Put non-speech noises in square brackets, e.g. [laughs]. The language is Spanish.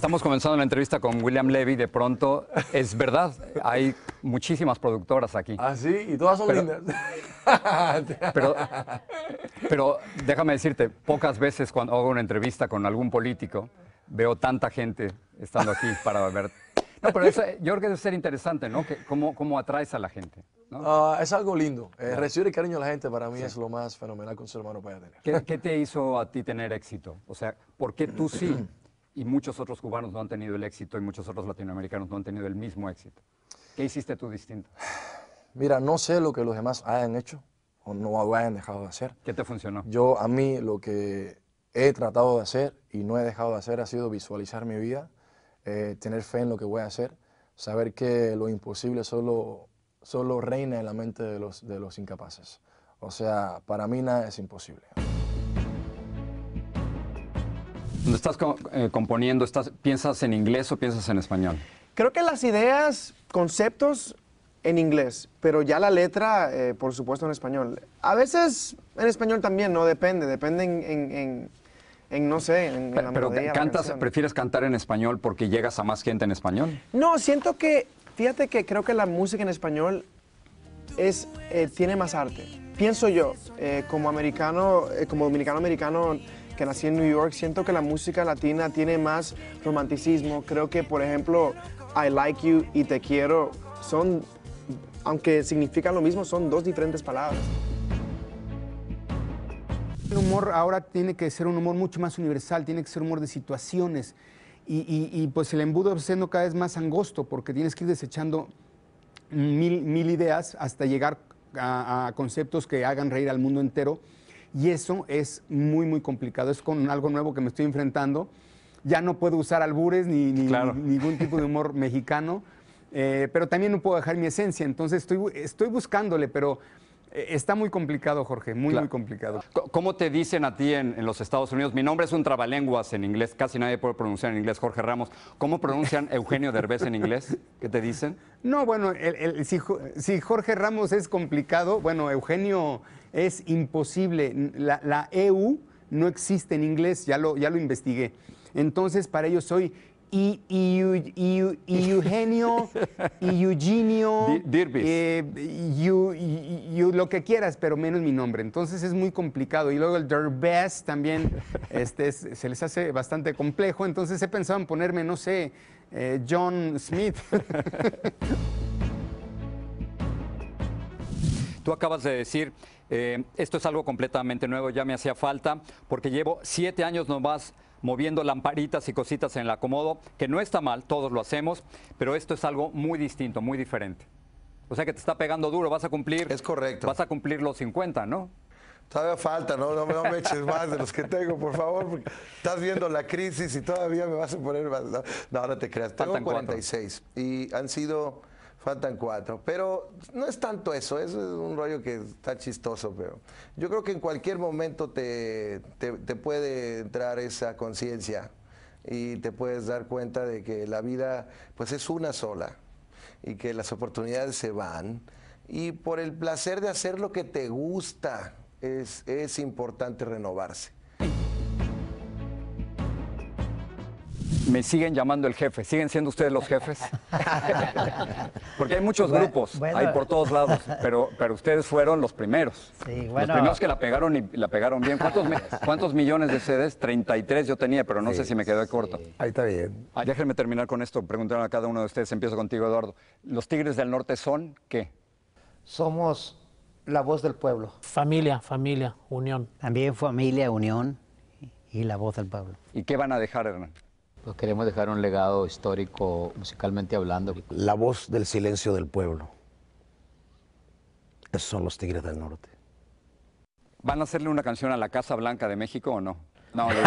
estamos comenzando la entrevista con William Levy, de pronto, es verdad, hay muchísimas productoras aquí. Ah, sí, y todas son lindas. [laughs] Pero, pero déjame decirte, pocas veces cuando hago una entrevista con algún político, veo tanta gente estando aquí para ver no, pero eso, yo creo que debe ser interesante, ¿no? Que, cómo, ¿Cómo atraes a la gente? Ah, es algo lindo. Eh, recibir el cariño de la gente para mí es lo más fenomenal que un ser humano puede tener. ¿Qué, te hizo a ti tener éxito? O sea, ¿por qué tú sí [clears throat] y muchos otros cubanos no han tenido el éxito y muchos otros latinoamericanos no han tenido el mismo éxito. ¿Qué hiciste tú distinto? Mira, no sé lo que los demás hayan hecho o no hayan dejado de hacer. ¿Qué te funcionó? Yo, a mí, lo que he tratado de hacer y no he dejado de hacer ha sido visualizar mi vida, eh, tener fe en lo que voy a hacer, saber que lo imposible solo, solo reina en la mente de los, de los incapaces. O sea, para mí nada es imposible. Cuando estás eh, componiendo, ¿piensas en inglés o piensas en español? Creo que las ideas, conceptos en inglés, pero ya la letra, eh, por supuesto, en español. A veces en español también, no depende, depende en, en, no sé, en, la Pero cantas, prefieres cantar en español porque llegas a más gente en español. No, siento que, fíjate que creo que la música en español es, eh, tiene más arte. Pienso yo, como americano, como dominicano americano, que nací en New York, siento que la música latina tiene más romanticismo. Creo que, por ejemplo, I Like You y Te Quiero son, aunque significan lo mismo, son dos diferentes palabras. El humor ahora tiene que ser un humor mucho más universal, tiene que ser humor de situaciones. Y, pues el embudo siendo cada vez más angosto porque tienes que ir desechando mil, ideas hasta llegar a conceptos que hagan reír al mundo entero y eso es muy, muy complicado. Es con algo nuevo que me estoy enfrentando. Ya no puedo usar albures ni, ningún tipo de humor mexicano, eh, pero también no puedo dejar mi esencia. Entonces estoy, estoy buscándole, pero eh, Está muy complicado, Jorge, muy, muy complicado. ¿Cómo te dicen a ti en, los Estados Unidos? Mi nombre es un trabalenguas en inglés, casi nadie puede pronunciar en inglés, Jorge Ramos. ¿Cómo pronuncian [laughs] Eugenio Derbez en inglés? ¿Qué te dicen? No, bueno, si, Jorge Ramos es complicado, bueno, Eugenio es imposible. La, EU no existe en inglés, ya lo, ya lo investigué. Entonces, para ellos soy y, y, Eugenio, Eugenio, Dirbis. Eh, lo que quieras, pero menos mi nombre. Entonces es muy complicado. Y luego el Derbez también [laughs] este, se les hace bastante complejo. Entonces he pensado en ponerme, no sé, eh, John Smith. [laughs] Tú acabas de decir eh, esto es algo completamente nuevo, ya me hacía falta, porque llevo siete años nomás moviendo lamparitas y cositas en el acomodo, que no está mal, todos lo hacemos, pero esto es algo muy distinto, muy diferente. O sea que te está pegando duro, vas a cumplir. Es correcto. Vas a cumplir los 50, ¿no? Todavía falta, ¿no? No, me eches más de los que tengo, por favor, porque estás viendo la crisis y todavía me vas a poner No, no, te creas. Tengo 46 y han sido Faltan cuatro. Pero no es tanto eso, eso es un rollo que está chistoso, pero yo creo que en cualquier momento te, te puede entrar esa conciencia y te puedes dar cuenta de que la vida pues es una sola y que las oportunidades se van y por el placer de hacer lo que te gusta es, es importante renovarse. me siguen llamando el jefe. ¿Siguen siendo ustedes los jefes? [laughs] Porque hay muchos grupos, hay por todos lados, pero, pero ustedes fueron los primeros. Los primeros que la pegaron y la pegaron bien. ¿Cuántos, [laughs] cuántos millones de sedes? 33 yo tenía, pero no sé si me quedé corto. Ahí está bien. déjenme terminar con esto. Preguntaron a cada uno de ustedes. Empiezo contigo, Eduardo. ¿Los Tigres del Norte son qué? Somos la voz del pueblo. Familia, familia, unión. También familia, unión y la voz del pueblo. ¿Y qué van a dejar, Hernán? queremos dejar un legado histórico musicalmente hablando. La voz del silencio del pueblo. Esos son los Tigres del Norte. ¿Van a hacerle una canción a la Casa Blanca de México o no? No, [laughs] no.